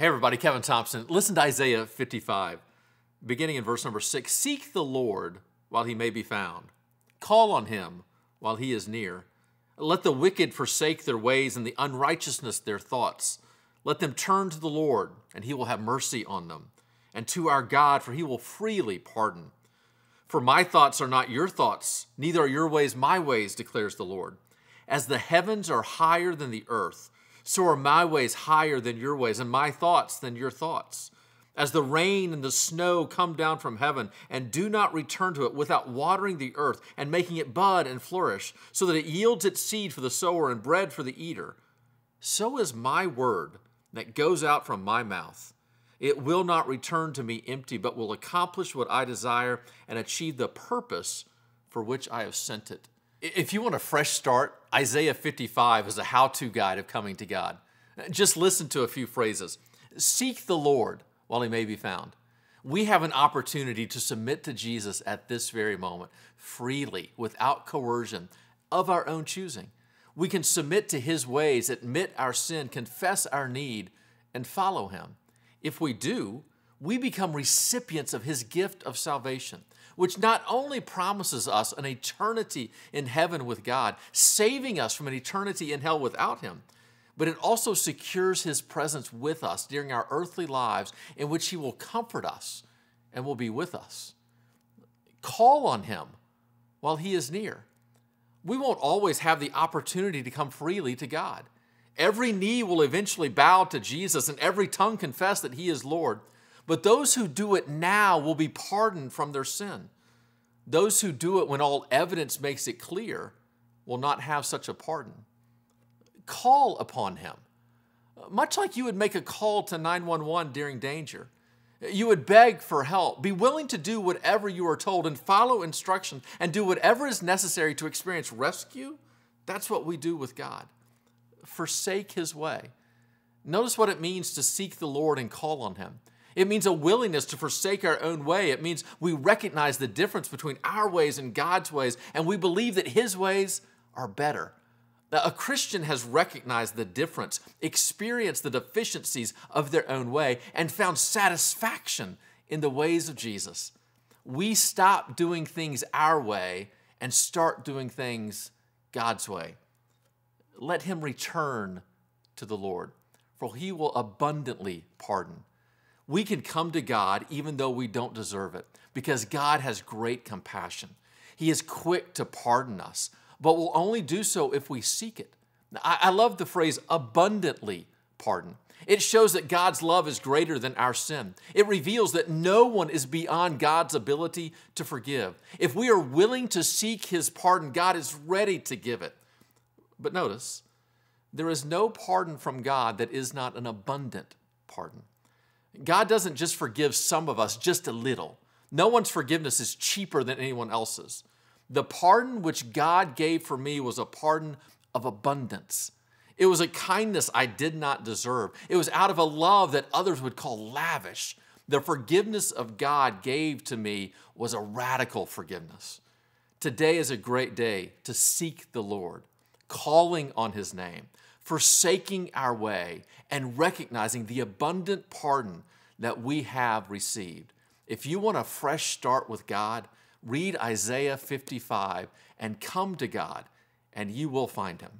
Hey, everybody, Kevin Thompson. Listen to Isaiah 55, beginning in verse number six. Seek the Lord while he may be found, call on him while he is near. Let the wicked forsake their ways and the unrighteousness their thoughts. Let them turn to the Lord, and he will have mercy on them, and to our God, for he will freely pardon. For my thoughts are not your thoughts, neither are your ways my ways, declares the Lord. As the heavens are higher than the earth, so are my ways higher than your ways, and my thoughts than your thoughts. As the rain and the snow come down from heaven and do not return to it without watering the earth and making it bud and flourish, so that it yields its seed for the sower and bread for the eater, so is my word that goes out from my mouth. It will not return to me empty, but will accomplish what I desire and achieve the purpose for which I have sent it. If you want a fresh start, Isaiah 55 is a how to guide of coming to God. Just listen to a few phrases Seek the Lord while he may be found. We have an opportunity to submit to Jesus at this very moment, freely, without coercion, of our own choosing. We can submit to his ways, admit our sin, confess our need, and follow him. If we do, we become recipients of his gift of salvation, which not only promises us an eternity in heaven with God, saving us from an eternity in hell without him, but it also secures his presence with us during our earthly lives, in which he will comfort us and will be with us. Call on him while he is near. We won't always have the opportunity to come freely to God. Every knee will eventually bow to Jesus and every tongue confess that he is Lord. But those who do it now will be pardoned from their sin. Those who do it when all evidence makes it clear will not have such a pardon. Call upon him. Much like you would make a call to 911 during danger, you would beg for help. Be willing to do whatever you are told and follow instruction and do whatever is necessary to experience rescue. That's what we do with God. Forsake his way. Notice what it means to seek the Lord and call on him. It means a willingness to forsake our own way. It means we recognize the difference between our ways and God's ways, and we believe that His ways are better. A Christian has recognized the difference, experienced the deficiencies of their own way, and found satisfaction in the ways of Jesus. We stop doing things our way and start doing things God's way. Let him return to the Lord, for he will abundantly pardon we can come to God even though we don't deserve it because God has great compassion. He is quick to pardon us, but will only do so if we seek it. I, love the phrase abundantly pardon. It shows that God's love is greater than our sin. It reveals that no one is beyond God's ability to forgive. If we are willing to seek His pardon, God is ready to give it. But notice, there is no pardon from God that is not an abundant pardon. God doesn't just forgive some of us just a little. No one's forgiveness is cheaper than anyone else's. The pardon which God gave for me was a pardon of abundance. It was a kindness I did not deserve. It was out of a love that others would call lavish. The forgiveness of God gave to me was a radical forgiveness. Today is a great day to seek the Lord, calling on His name, forsaking our way and recognizing the abundant pardon that we have received. If you want a fresh start with God, read Isaiah 55 and come to God, and you will find Him.